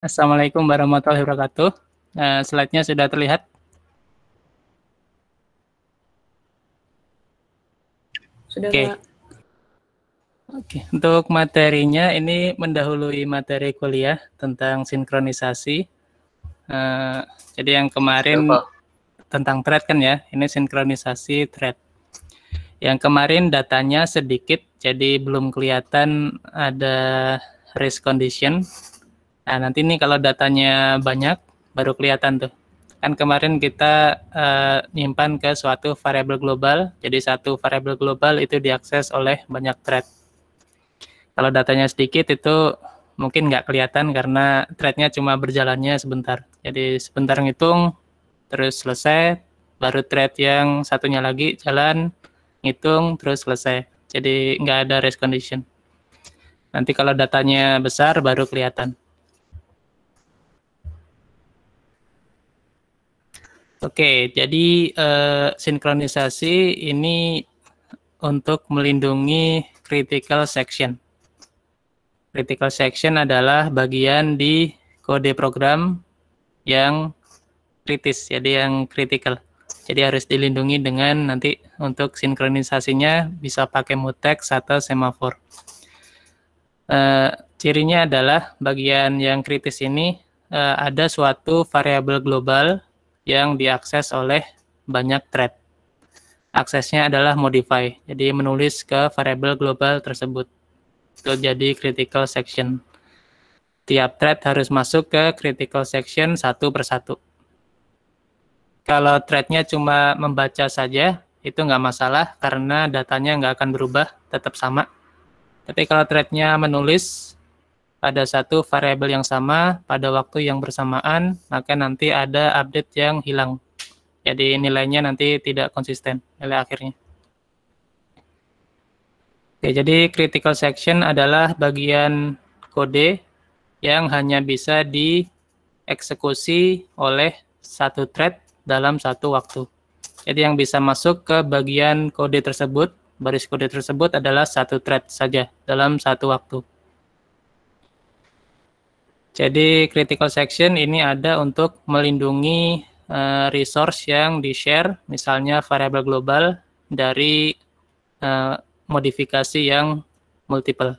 Assalamualaikum warahmatullahi wabarakatuh. Uh, slide-nya sudah terlihat. Sudah. Oke. Okay. Oke, okay. untuk materinya ini mendahului materi kuliah tentang sinkronisasi. Uh, jadi yang kemarin Apa? tentang thread kan ya, ini sinkronisasi thread. Yang kemarin datanya sedikit, jadi belum kelihatan ada race condition Nah, nanti nih kalau datanya banyak baru kelihatan tuh. Kan kemarin kita uh, nyimpan ke suatu variabel global, jadi satu variabel global itu diakses oleh banyak thread. Kalau datanya sedikit itu mungkin nggak kelihatan karena threadnya cuma berjalannya sebentar. Jadi sebentar ngitung, terus selesai, baru thread yang satunya lagi jalan, ngitung, terus selesai. Jadi nggak ada race condition. Nanti kalau datanya besar baru kelihatan. Oke, jadi uh, sinkronisasi ini untuk melindungi critical section. Critical section adalah bagian di kode program yang kritis, jadi yang critical. Jadi harus dilindungi dengan nanti untuk sinkronisasinya bisa pakai mutex atau semafor. Uh, cirinya adalah bagian yang kritis ini uh, ada suatu variabel global yang diakses oleh banyak thread. Aksesnya adalah modify, jadi menulis ke variable global tersebut. Itu jadi critical section. Tiap thread harus masuk ke critical section satu persatu. Kalau threadnya cuma membaca saja, itu nggak masalah karena datanya nggak akan berubah, tetap sama. Tapi kalau threadnya menulis, ada satu variabel yang sama pada waktu yang bersamaan, maka nanti ada update yang hilang. Jadi nilainya nanti tidak konsisten nilai akhirnya. Oke, jadi critical section adalah bagian kode yang hanya bisa dieksekusi oleh satu thread dalam satu waktu. Jadi yang bisa masuk ke bagian kode tersebut, baris kode tersebut adalah satu thread saja dalam satu waktu. Jadi critical section ini ada untuk melindungi uh, resource yang di-share, misalnya variable global dari uh, modifikasi yang multiple.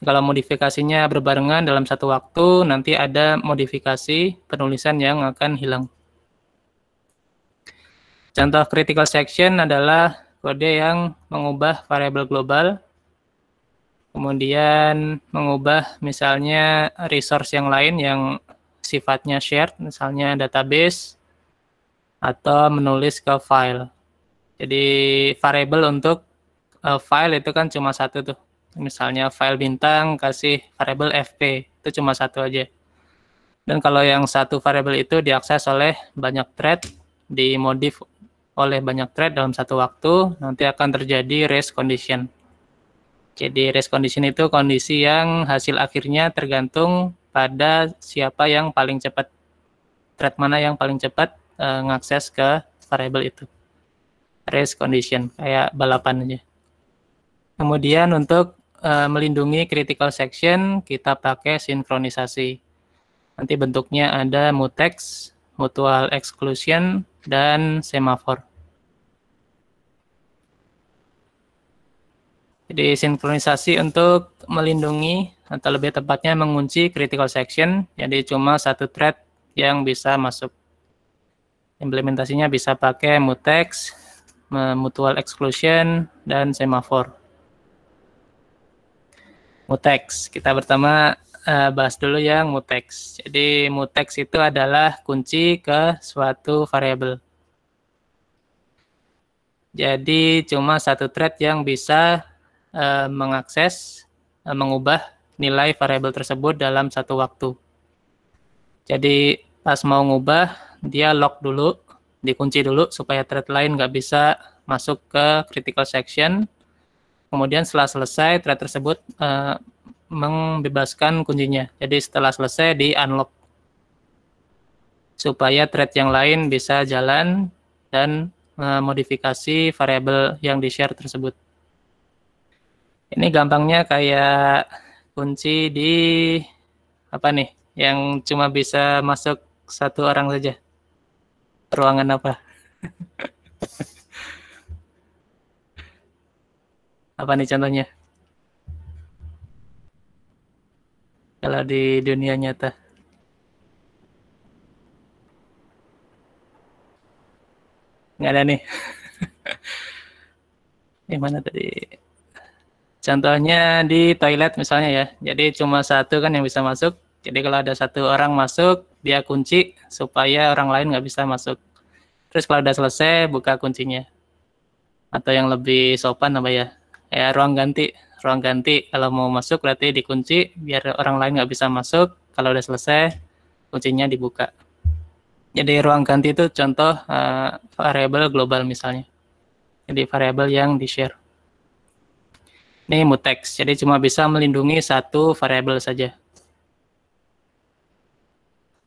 Kalau modifikasinya berbarengan dalam satu waktu, nanti ada modifikasi penulisan yang akan hilang. Contoh critical section adalah kode yang mengubah variable global kemudian mengubah misalnya resource yang lain yang sifatnya shared, misalnya database, atau menulis ke file. Jadi variable untuk uh, file itu kan cuma satu tuh. Misalnya file bintang kasih variable fp, itu cuma satu aja. Dan kalau yang satu variable itu diakses oleh banyak thread, dimodif oleh banyak thread dalam satu waktu, nanti akan terjadi race condition. Jadi race condition itu kondisi yang hasil akhirnya tergantung pada siapa yang paling cepat thread mana yang paling cepat uh, ngakses ke variable itu. Race condition kayak balapan aja. Kemudian untuk uh, melindungi critical section kita pakai sinkronisasi. Nanti bentuknya ada mutex, mutual exclusion dan semaphore Jadi sinkronisasi untuk melindungi atau lebih tepatnya mengunci critical section. Jadi cuma satu thread yang bisa masuk. Implementasinya bisa pakai mutex, mutual exclusion, dan semaphore. Mutex, kita pertama eh, bahas dulu yang mutex. Jadi mutex itu adalah kunci ke suatu variabel. Jadi cuma satu thread yang bisa Eh, mengakses, eh, mengubah nilai variabel tersebut dalam satu waktu. Jadi pas mau ngubah, dia lock dulu, dikunci dulu supaya thread lain nggak bisa masuk ke critical section. Kemudian setelah selesai, thread tersebut uh, membebaskan kuncinya. Jadi setelah selesai, di-unlock. Supaya thread yang lain bisa jalan dan uh, modifikasi variabel yang di-share tersebut. Ini gampangnya kayak kunci di apa nih? Yang cuma bisa masuk satu orang saja. Ruangan apa? apa nih contohnya? Kalau di dunia nyata. Nggak ada nih. Di mana tadi? Contohnya di toilet misalnya ya. Jadi cuma satu kan yang bisa masuk. Jadi kalau ada satu orang masuk, dia kunci supaya orang lain nggak bisa masuk. Terus kalau udah selesai, buka kuncinya. Atau yang lebih sopan apa ya? Ya ruang ganti. Ruang ganti kalau mau masuk berarti dikunci biar orang lain nggak bisa masuk. Kalau udah selesai, kuncinya dibuka. Jadi ruang ganti itu contoh uh, eh, variabel global misalnya. Jadi variabel yang di-share. Ini mutex, jadi cuma bisa melindungi satu variabel saja.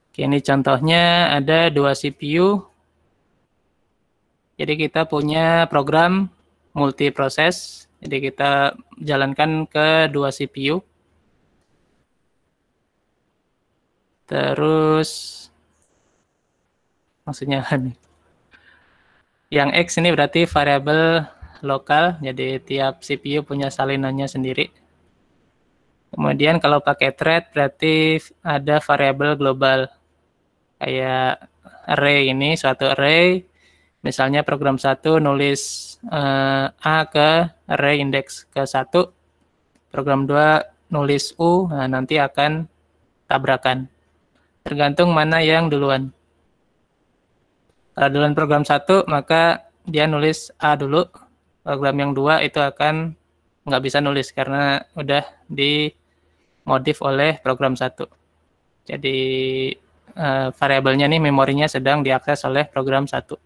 Oke, ini contohnya ada dua CPU. Jadi kita punya program multiproses. Jadi kita jalankan ke dua CPU. Terus maksudnya yang X ini berarti variabel lokal, jadi tiap CPU punya salinannya sendiri. Kemudian kalau pakai thread berarti ada variabel global. Kayak array ini suatu array misalnya program satu nulis uh, A ke array index ke satu, program 2 nulis U, nah nanti akan tabrakan. Tergantung mana yang duluan. Kalau duluan program satu maka dia nulis A dulu, program yang dua itu akan nggak bisa nulis karena udah dimodif oleh program satu. Jadi uh, variabelnya nih memorinya sedang diakses oleh program satu.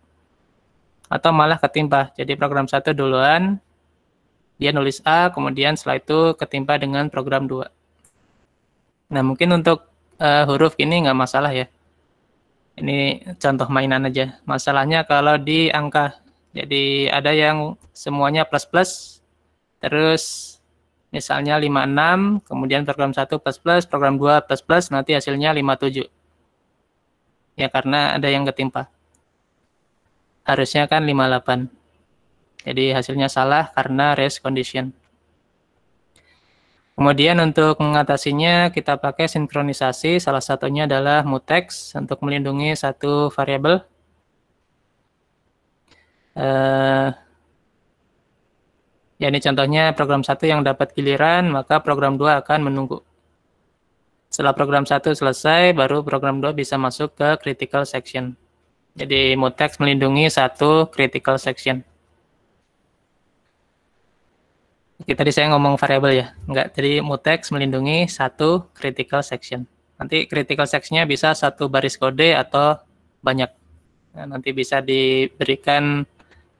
Atau malah ketimpa. Jadi program satu duluan dia nulis A kemudian setelah itu ketimpa dengan program dua. Nah, mungkin untuk uh, huruf ini nggak masalah ya. Ini contoh mainan aja. Masalahnya kalau di angka jadi ada yang semuanya plus-plus, terus misalnya 56, kemudian program 1 plus-plus, program 2 plus-plus, nanti hasilnya 57. Ya karena ada yang ketimpa. Harusnya kan 58. Jadi hasilnya salah karena race condition. Kemudian untuk mengatasinya kita pakai sinkronisasi, salah satunya adalah mutex untuk melindungi satu variabel Uh, ya ini contohnya program satu yang dapat giliran, maka program 2 akan menunggu. Setelah program satu selesai, baru program 2 bisa masuk ke critical section. Jadi mutex melindungi satu critical section. Oke, tadi saya ngomong variable ya. Enggak, jadi mutex melindungi satu critical section. Nanti critical sectionnya bisa satu baris kode atau banyak. Nah, nanti bisa diberikan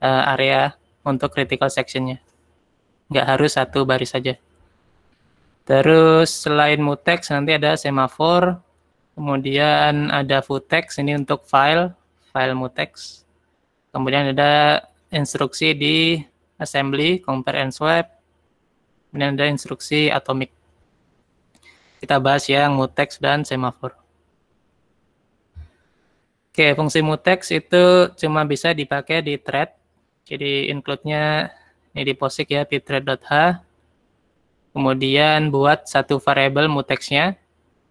uh, area untuk critical sectionnya. Nggak harus satu baris saja. Terus selain mutex nanti ada semafor, kemudian ada futex ini untuk file, file mutex. Kemudian ada instruksi di assembly, compare and swap. Kemudian ada instruksi atomic. Kita bahas yang mutex dan semafor. Oke, fungsi mutex itu cuma bisa dipakai di thread jadi include-nya ini di POSIX ya, pthread.h. Kemudian buat satu variable mutex-nya,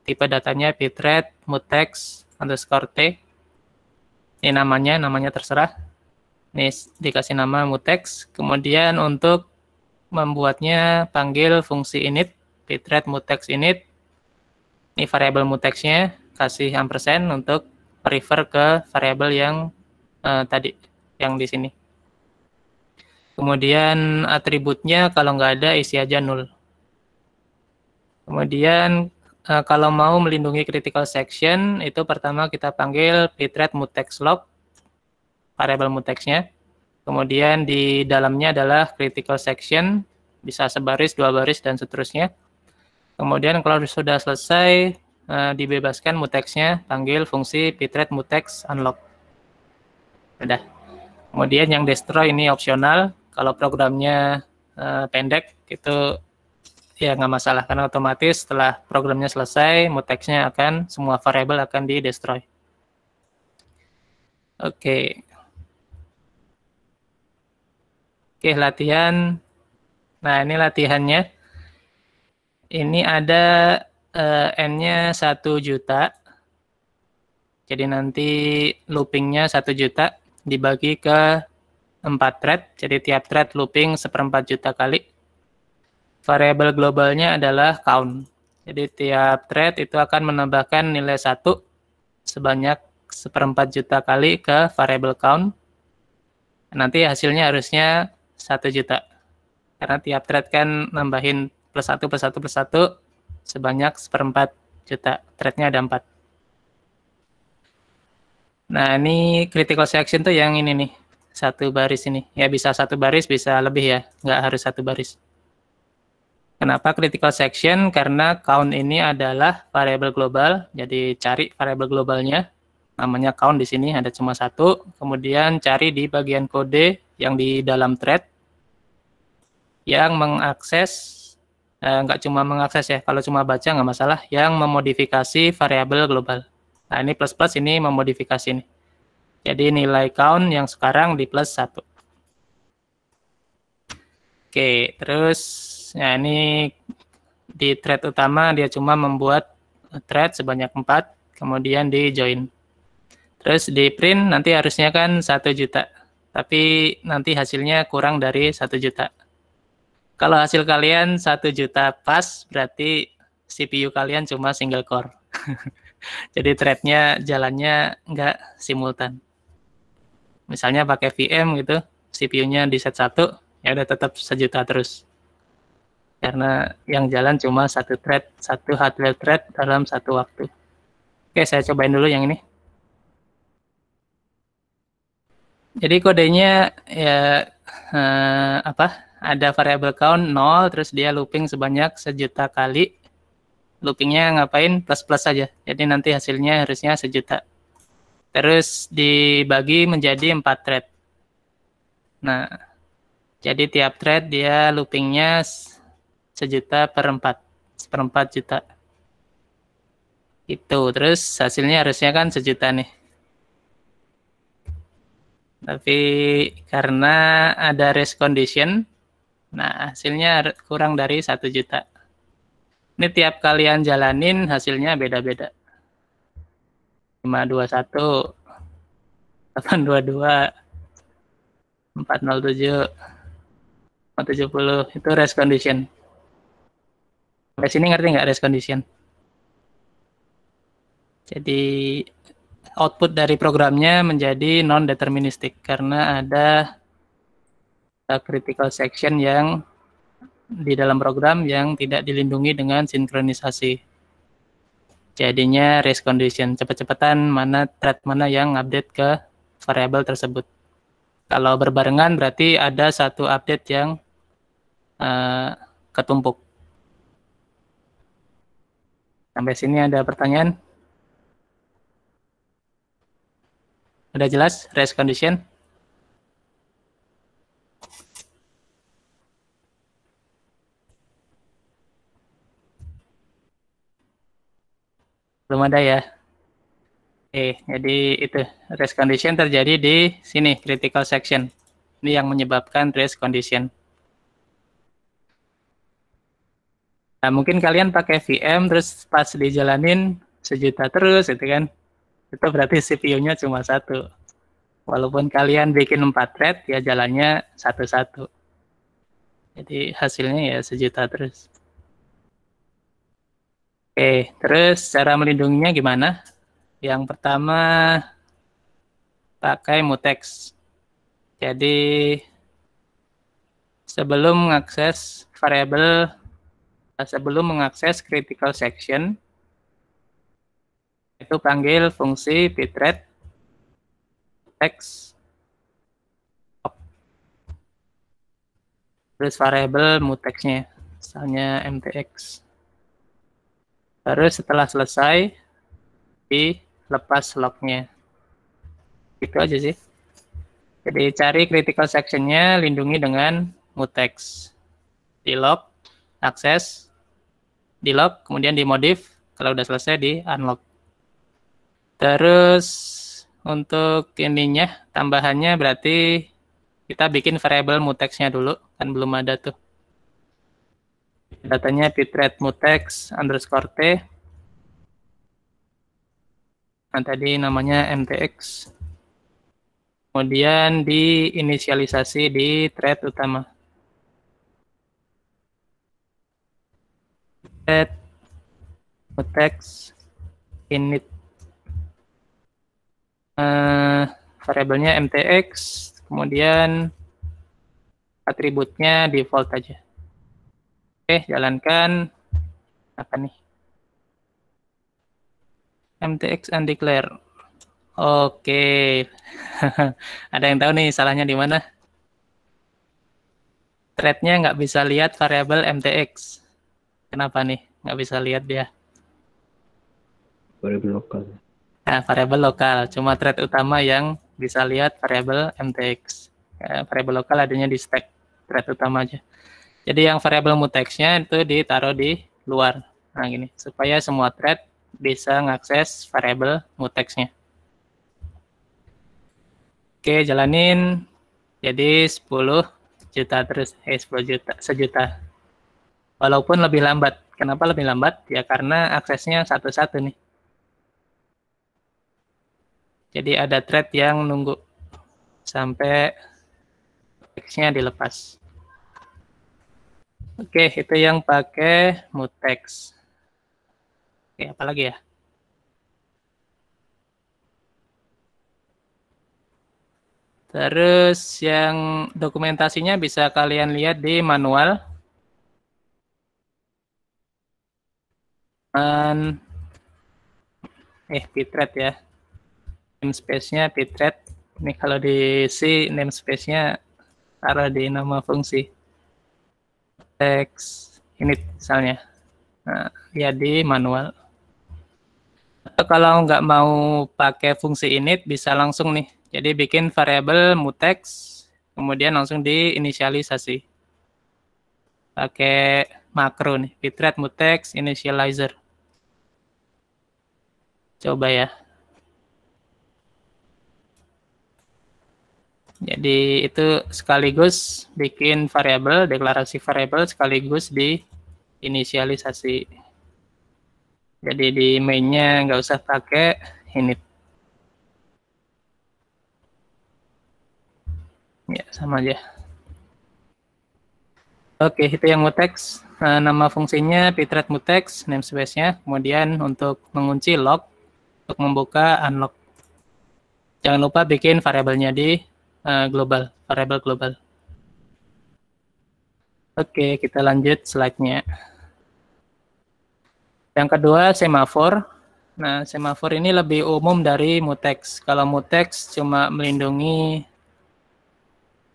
tipe datanya pthread mutex underscore t. Ini namanya, namanya terserah. Ini dikasih nama mutex. Kemudian untuk membuatnya panggil fungsi init, pthread mutex init. Ini variable mutex-nya, kasih ampersand untuk refer ke variable yang uh, tadi, yang di sini. Kemudian atributnya kalau nggak ada isi aja nul. Kemudian eh, kalau mau melindungi critical section itu pertama kita panggil pthread mutex lock variable mutexnya. Kemudian di dalamnya adalah critical section bisa sebaris, dua baris dan seterusnya. Kemudian kalau sudah selesai eh, dibebaskan mutexnya panggil fungsi pthread mutex unlock. Sudah. Kemudian yang destroy ini opsional. Kalau programnya uh, pendek itu ya nggak masalah karena otomatis setelah programnya selesai mutex akan semua variable akan di destroy. Oke. Okay. Oke, okay, latihan. Nah, ini latihannya. Ini ada uh, n-nya satu juta. Jadi nanti loopingnya satu juta dibagi ke 4 thread, jadi tiap thread looping seperempat juta kali. variable globalnya adalah count. Jadi tiap thread itu akan menambahkan nilai satu sebanyak seperempat juta kali ke variable count. Nanti hasilnya harusnya satu juta. Karena tiap thread kan nambahin plus satu plus satu plus satu sebanyak seperempat juta. Threadnya ada empat Nah, ini critical section tuh yang ini nih satu baris ini. Ya bisa satu baris, bisa lebih ya, nggak harus satu baris. Kenapa critical section? Karena count ini adalah variable global, jadi cari variable globalnya. Namanya count di sini ada cuma satu, kemudian cari di bagian kode yang di dalam thread yang mengakses eh, nggak cuma mengakses ya, kalau cuma baca nggak masalah, yang memodifikasi variable global. Nah, ini plus-plus ini memodifikasi ini. Jadi nilai count yang sekarang di plus 1. Oke, terus ya ini di thread utama dia cuma membuat thread sebanyak 4, kemudian di join. Terus di print nanti harusnya kan 1 juta, tapi nanti hasilnya kurang dari 1 juta. Kalau hasil kalian 1 juta pas, berarti CPU kalian cuma single core. Jadi threadnya jalannya nggak simultan misalnya pakai VM gitu CPU-nya di set satu, ya udah tetap sejuta terus karena yang jalan cuma satu thread satu hardware thread dalam satu waktu oke saya cobain dulu yang ini jadi kodenya ya eh, apa ada variable count 0 terus dia looping sebanyak sejuta kali loopingnya ngapain plus plus saja jadi nanti hasilnya harusnya sejuta Terus dibagi menjadi empat thread. Nah, jadi tiap thread dia loopingnya sejuta per empat, seperempat juta. Itu, terus hasilnya harusnya kan sejuta nih. Tapi karena ada risk condition, nah hasilnya kurang dari satu juta. Ini tiap kalian jalanin hasilnya beda-beda. 521 822 407 470 itu rest condition. Sampai sini ngerti nggak rest condition? Jadi output dari programnya menjadi non deterministik karena ada eh, critical section yang di dalam program yang tidak dilindungi dengan sinkronisasi jadinya race condition cepat-cepatan mana thread mana yang update ke variable tersebut. Kalau berbarengan berarti ada satu update yang uh, ketumpuk. Sampai sini ada pertanyaan? Udah jelas race condition? Belum ada ya. Oke, jadi itu race condition terjadi di sini critical section. Ini yang menyebabkan race condition. Nah, mungkin kalian pakai VM terus pas dijalanin sejuta terus itu kan. Itu berarti CPU-nya cuma satu. Walaupun kalian bikin empat thread, ya jalannya satu-satu. Jadi hasilnya ya sejuta terus. Oke, terus cara melindunginya gimana? Yang pertama pakai mutex. Jadi sebelum mengakses variabel eh, sebelum mengakses critical section itu panggil fungsi pthread mutex terus variabel mutexnya misalnya mtx Terus setelah selesai, dilepas locknya. Itu aja sih. Jadi cari critical sectionnya, lindungi dengan mutex. Di lock, akses, di lock, kemudian dimodif. Kalau udah selesai, di unlock. Terus untuk ininya, tambahannya berarti kita bikin variable mutexnya dulu, kan belum ada tuh datanya bitrate mutex underscore t nah tadi namanya mtx kemudian diinisialisasi di thread utama thread mutex init uh, variabelnya mtx kemudian atributnya default aja Oke, jalankan apa nih? MTX undeclared. Oke. Ada yang tahu nih salahnya di mana? Threadnya nggak bisa lihat variabel MTX. Kenapa nih? Nggak bisa lihat dia. Variabel lokal. Nah, variabel lokal. Cuma thread utama yang bisa lihat variabel MTX. Eh, variabel lokal adanya di stack thread utama aja. Jadi yang variable mutexnya itu ditaruh di luar. Nah gini, supaya semua thread bisa mengakses variable mutexnya. Oke, jalanin. Jadi 10 juta terus, eh 10 juta, sejuta. Walaupun lebih lambat. Kenapa lebih lambat? Ya karena aksesnya satu-satu nih. Jadi ada thread yang nunggu sampai teksnya dilepas. Oke, itu yang pakai mutex. Oke, apa lagi ya? Terus yang dokumentasinya bisa kalian lihat di manual. Dan, eh, bitrate ya. Namespace-nya bitrate. Ini kalau di C, namespace-nya taruh di nama fungsi teks ini misalnya. Nah, ya di manual. Atau kalau nggak mau pakai fungsi init bisa langsung nih. Jadi bikin variabel mutex kemudian langsung diinisialisasi. Pakai makro nih, bitrate mutex initializer. Coba ya. Jadi itu sekaligus bikin variabel, deklarasi variabel sekaligus di inisialisasi. Jadi di mainnya nggak usah pakai init. Ya, sama aja. Oke, itu yang mutex. Eh, nama fungsinya pthread mutex, namespace-nya. Kemudian untuk mengunci lock, untuk membuka unlock. Jangan lupa bikin variabelnya di Eh, global, variable global. Oke, kita lanjut slide-nya. Yang kedua, semafor. Nah, semafor ini lebih umum dari mutex. Kalau mutex cuma melindungi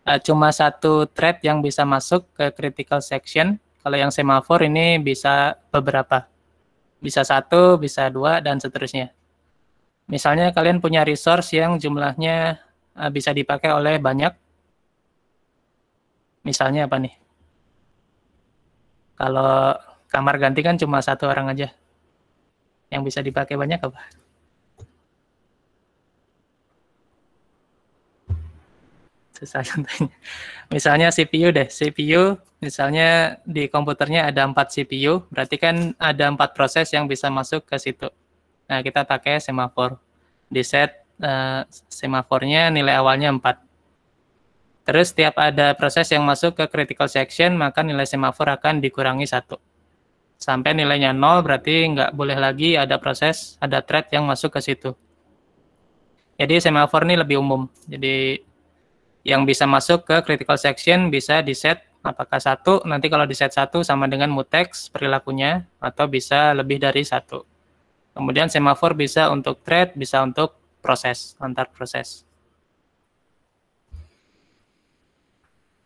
uh, cuma satu thread yang bisa masuk ke critical section. Kalau yang semafor ini bisa beberapa. Bisa satu, bisa dua, dan seterusnya. Misalnya kalian punya resource yang jumlahnya Eh, bisa dipakai oleh banyak. Misalnya apa nih? Kalau kamar ganti kan cuma satu orang aja. Yang bisa dipakai banyak apa? Susah contohnya. Misalnya CPU deh, CPU misalnya di komputernya ada empat CPU, berarti kan ada empat proses yang bisa masuk ke situ. Nah, kita pakai semafor di set Eh, semafornya nilai awalnya 4. Terus setiap ada proses yang masuk ke critical section, maka nilai semafor akan dikurangi satu. Sampai nilainya nol, berarti nggak boleh lagi ada proses, ada thread yang masuk ke situ. Jadi semafor ini lebih umum. Jadi yang bisa masuk ke critical section bisa di set apakah satu. Nanti kalau di set satu sama dengan mutex perilakunya atau bisa lebih dari satu. Kemudian semafor bisa untuk thread, bisa untuk proses antar proses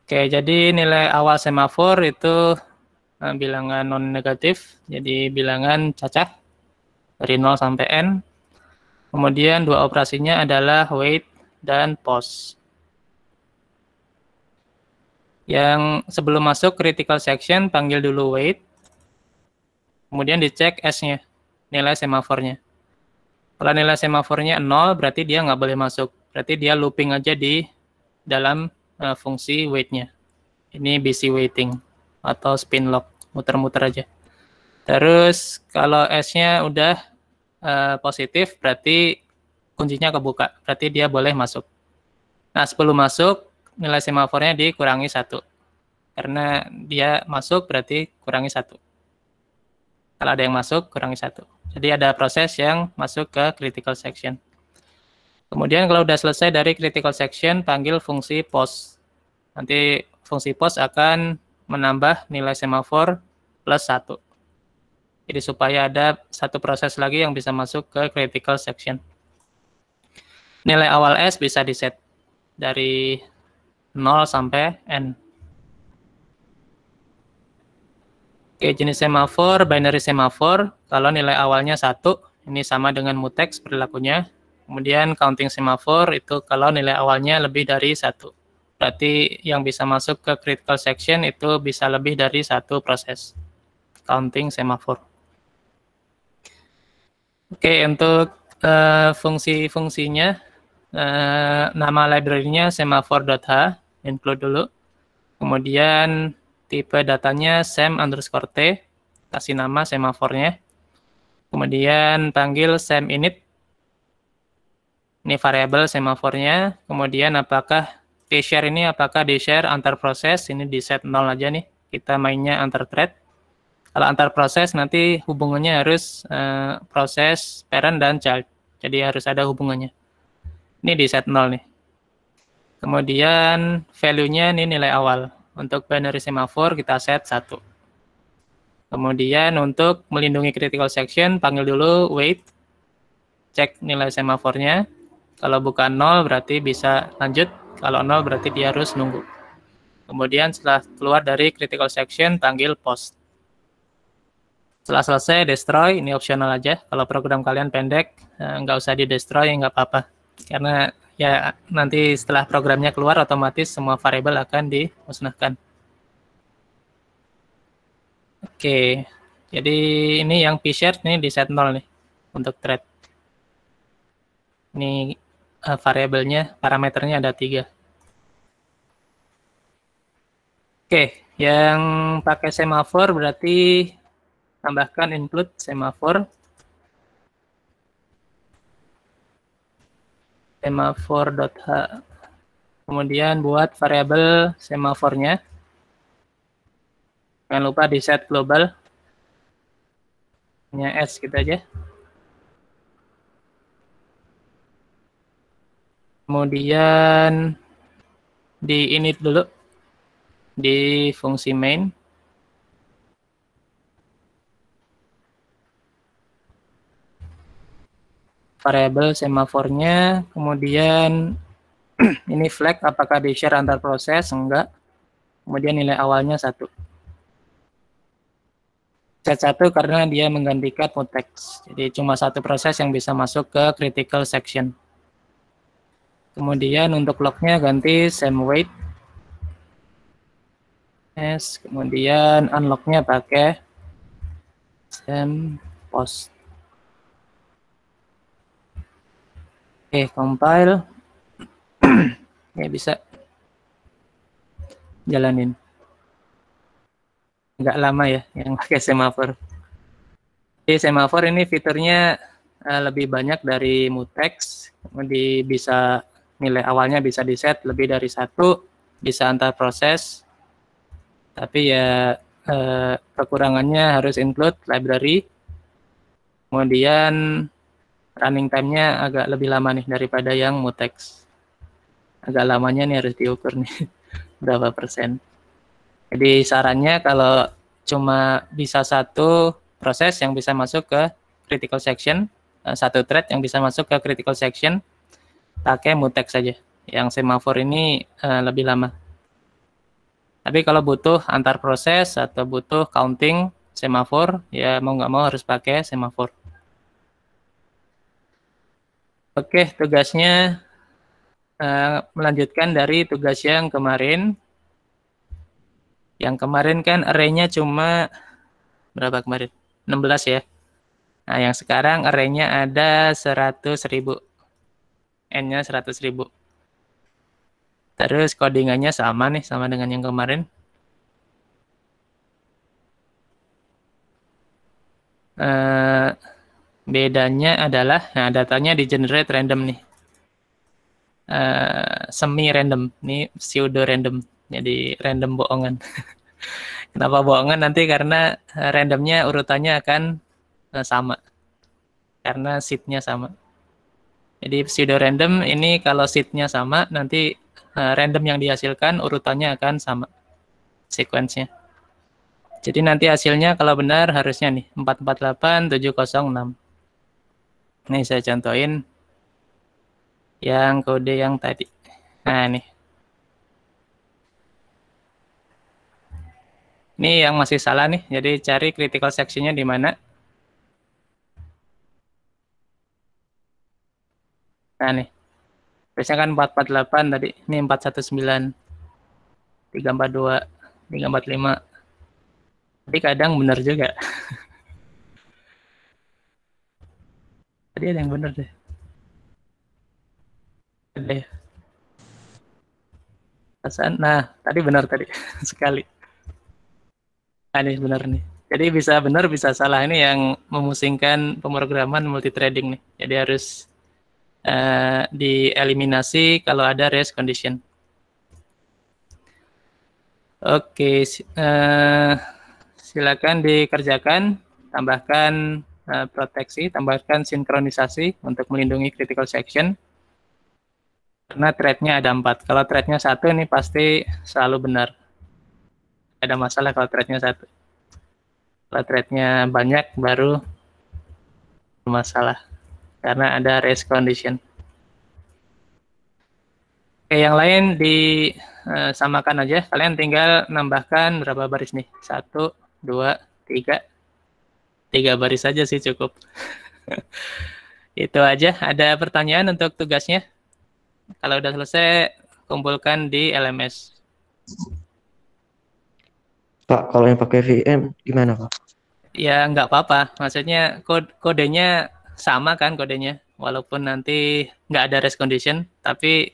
Oke, jadi nilai awal semafor itu eh, bilangan non negatif, jadi bilangan cacah dari 0 sampai n. Kemudian dua operasinya adalah wait dan pause. Yang sebelum masuk critical section panggil dulu wait. Kemudian dicek S-nya, nilai semafornya. Kalau nilai semafornya 0 berarti dia nggak boleh masuk. Berarti dia looping aja di dalam uh, fungsi weightnya. Ini busy waiting atau spin lock, muter-muter aja. Terus kalau S-nya udah uh, positif berarti kuncinya kebuka. Berarti dia boleh masuk. Nah, sebelum masuk nilai semafornya dikurangi satu karena dia masuk berarti kurangi satu. Kalau ada yang masuk, kurangi satu. Jadi ada proses yang masuk ke critical section. Kemudian kalau sudah selesai dari critical section, panggil fungsi post. Nanti fungsi post akan menambah nilai semafor plus 1. Jadi supaya ada satu proses lagi yang bisa masuk ke critical section. Nilai awal S bisa diset dari 0 sampai N. Oke, jenis semafor, binary semafor, kalau nilai awalnya satu, ini sama dengan mutex perilakunya. Kemudian counting semaphore itu kalau nilai awalnya lebih dari satu. Berarti yang bisa masuk ke critical section itu bisa lebih dari satu proses. Counting semaphore. Oke, untuk uh, fungsi-fungsinya, uh, nama library-nya semafor.h, include dulu. Kemudian tipe datanya sem underscore t, kasih nama semafornya kemudian panggil sem init ini variabel semafornya kemudian apakah di share ini apakah di share antar proses ini di set nol aja nih kita mainnya antar thread kalau antar proses nanti hubungannya harus uh, proses parent dan child jadi harus ada hubungannya ini di set nol nih kemudian value-nya ini nilai awal untuk binary semaphore kita set satu. Kemudian untuk melindungi critical section, panggil dulu wait, cek nilai semafornya. Kalau bukan 0 berarti bisa lanjut, kalau 0 berarti dia harus nunggu. Kemudian setelah keluar dari critical section, panggil post. Setelah selesai, destroy, ini opsional aja. Kalau program kalian pendek, eh, nggak usah di-destroy, nggak apa-apa. Karena ya nanti setelah programnya keluar, otomatis semua variable akan dimusnahkan. Oke. Jadi ini yang p-share nih di set 0 nih untuk thread. Ini uh, variabelnya, parameternya ada tiga. Oke, yang pakai semaphore berarti tambahkan include semaphore. Semafor.h. Kemudian buat variabel semafornya. Jangan lupa di set global. Hanya S kita gitu aja. Kemudian di init dulu di fungsi main. variable semafornya, kemudian ini flag apakah di share antar proses enggak. Kemudian nilai awalnya satu set satu karena dia menggantikan mutex, Jadi cuma satu proses yang bisa masuk ke critical section. Kemudian untuk locknya ganti same weight. Yes, kemudian unlocknya pakai same post. Oke, okay, compile. ya bisa jalanin nggak lama ya yang pakai semafor. Jadi semafor ini fiturnya uh, lebih banyak dari mutex, di bisa nilai awalnya bisa di set lebih dari satu, bisa antar proses. Tapi ya uh, kekurangannya harus include library. Kemudian running time-nya agak lebih lama nih daripada yang mutex. Agak lamanya nih harus diukur nih berapa persen. Jadi sarannya kalau cuma bisa satu proses yang bisa masuk ke critical section, eh, satu thread yang bisa masuk ke critical section, pakai mutex saja. Yang semafor ini eh, lebih lama. Tapi kalau butuh antar proses atau butuh counting semafor, ya mau nggak mau harus pakai semafor. Oke, tugasnya eh, melanjutkan dari tugas yang kemarin yang kemarin kan arraynya cuma berapa kemarin? 16 ya. Nah, yang sekarang arraynya ada 100.000. N-nya 100.000. Terus codingannya sama nih sama dengan yang kemarin. Uh, bedanya adalah nah datanya di generate random nih. Uh, eh, semi random, nih pseudo random jadi random bohongan. Kenapa bohongan nanti karena eh, randomnya urutannya akan eh, sama. Karena seatnya sama. Jadi pseudo random ini kalau seatnya sama nanti eh, random yang dihasilkan urutannya akan sama sequence-nya. Jadi nanti hasilnya kalau benar harusnya nih 448 706. Ini saya contohin yang kode yang tadi. Nah, nih. Ini yang masih salah nih, jadi cari critical section di mana. Nah nih, biasanya kan 448 tadi, ini 419, 342, 345. Tapi kadang benar juga. tadi ada yang benar deh. Ada ya? Nah, tadi benar tadi, sekali aneh benar nih. Jadi bisa benar bisa salah ini yang memusingkan pemrograman multitrading nih. Jadi harus uh, dieliminasi kalau ada race condition. Oke, uh, silakan dikerjakan, tambahkan uh, proteksi, tambahkan sinkronisasi untuk melindungi critical section. Karena trade-nya ada empat. Kalau trade-nya satu ini pasti selalu benar ada masalah kalau threadnya satu kalau threadnya banyak baru masalah karena ada race condition Oke, yang lain disamakan eh, aja. Kalian tinggal nambahkan berapa baris nih? Satu, dua, tiga. Tiga baris saja sih cukup. Itu aja. Ada pertanyaan untuk tugasnya? Kalau udah selesai, kumpulkan di LMS. Pak, kalau yang pakai VM gimana Pak? Ya nggak apa-apa, maksudnya kode kodenya sama kan kodenya, walaupun nanti nggak ada rest condition, tapi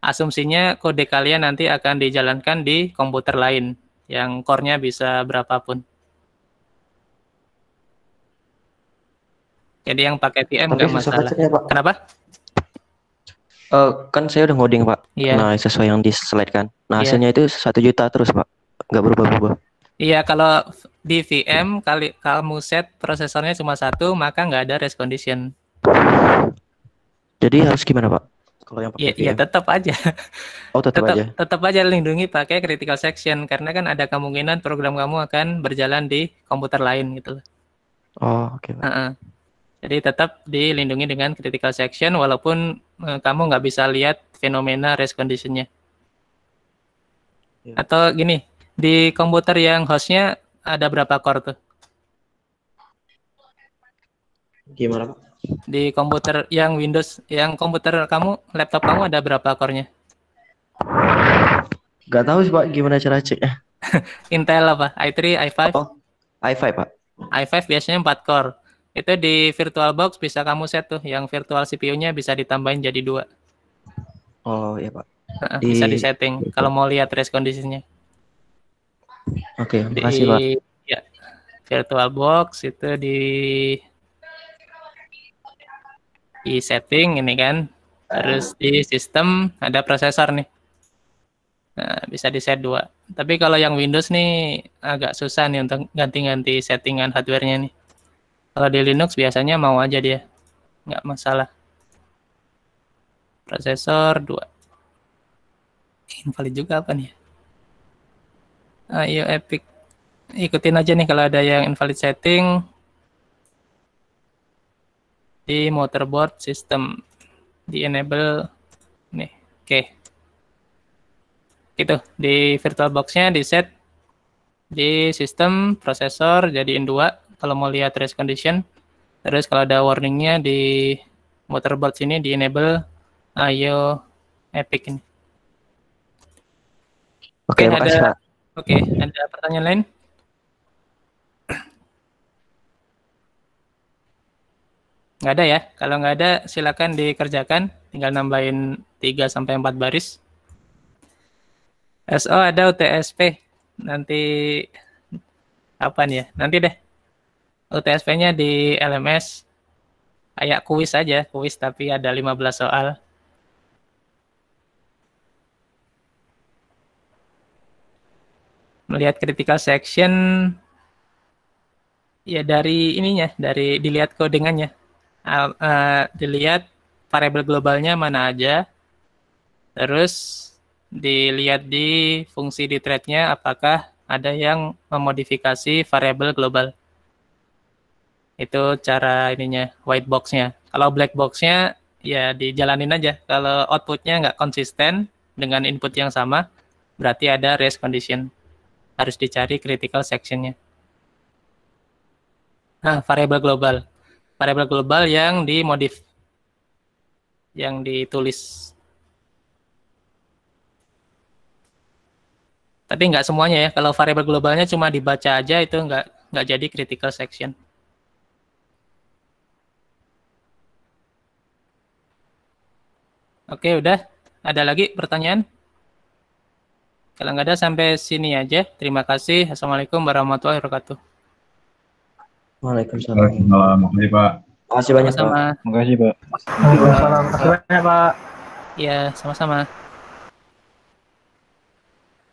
asumsinya kode kalian nanti akan dijalankan di komputer lain yang core-nya bisa berapapun. Jadi yang pakai VM nggak masalah. Ya, pak. Kenapa? Uh, kan saya udah ngoding pak. Yeah. Nah sesuai yang di slide kan. Nah yeah. itu satu juta terus pak nggak berubah-ubah. Iya, kalau di VM kali kamu set prosesornya cuma satu, maka nggak ada rest condition. Jadi harus gimana, Pak? Kalau yang pakai Iya, ya, tetap aja. Oh, tetap, tetap aja. Tetap aja lindungi pakai critical section karena kan ada kemungkinan program kamu akan berjalan di komputer lain gitu Oh, oke. Okay, Uh -uh. Jadi tetap dilindungi dengan critical section walaupun uh, kamu nggak bisa lihat fenomena rest conditionnya. Iya. Atau gini, di komputer yang hostnya ada berapa core tuh? Gimana Pak? Di komputer yang Windows, yang komputer kamu, laptop kamu ada berapa core-nya? Gak tahu sih Pak, gimana cara cek ya? Intel apa? i3, i5? Apa? i5 Pak. i5 biasanya 4 core. Itu di virtual box bisa kamu set tuh, yang virtual CPU-nya bisa ditambahin jadi dua. Oh iya Pak. Bisa di, di setting kalau mau lihat race kondisinya. Oke, okay, makasih di, Pak. Ya, virtual box itu di di setting ini kan. Terus di sistem ada prosesor nih. Nah, bisa di set dua. Tapi kalau yang Windows nih agak susah nih untuk ganti-ganti settingan hardware nih. Kalau di Linux biasanya mau aja dia. Nggak masalah. Prosesor dua, Invalid juga apa nih? Ya? Ayo ah, iya, Epic. Ikutin aja nih kalau ada yang invalid setting di motherboard system di enable nih. Oke. Okay. Gitu, di virtual Boxnya di set di sistem prosesor jadiin dua kalau mau lihat race condition. Terus kalau ada warningnya di motherboard sini di enable ayo epic ini. Oke, okay, makasih Oke, okay, ada pertanyaan lain? Nggak ada ya? Kalau nggak ada, silakan dikerjakan. Tinggal nambahin 3 sampai 4 baris. SO ada UTSP. Nanti apa nih ya? Nanti deh. UTSP-nya di LMS. Kayak kuis aja, kuis tapi ada 15 soal. melihat critical section ya dari ininya dari dilihat codingannya uh, uh, dilihat variabel globalnya mana aja terus dilihat di fungsi di threadnya apakah ada yang memodifikasi variabel global itu cara ininya white boxnya kalau black boxnya ya dijalanin aja kalau outputnya nggak konsisten dengan input yang sama berarti ada race condition harus dicari critical sectionnya. Nah, variable global. variable global yang dimodif yang ditulis. Tapi nggak semuanya ya. Kalau variable globalnya cuma dibaca aja itu nggak nggak jadi critical section. Oke, udah. Ada lagi pertanyaan? Kalau nggak ada sampai sini aja. Terima kasih. Assalamualaikum warahmatullahi wabarakatuh. Waalaikumsalam. Waalaikumsalam. Makasih Pak. Makasih banyak Pak. Makasih Pak. Waalaikumsalam. Makasih banyak Pak. Iya, sama-sama.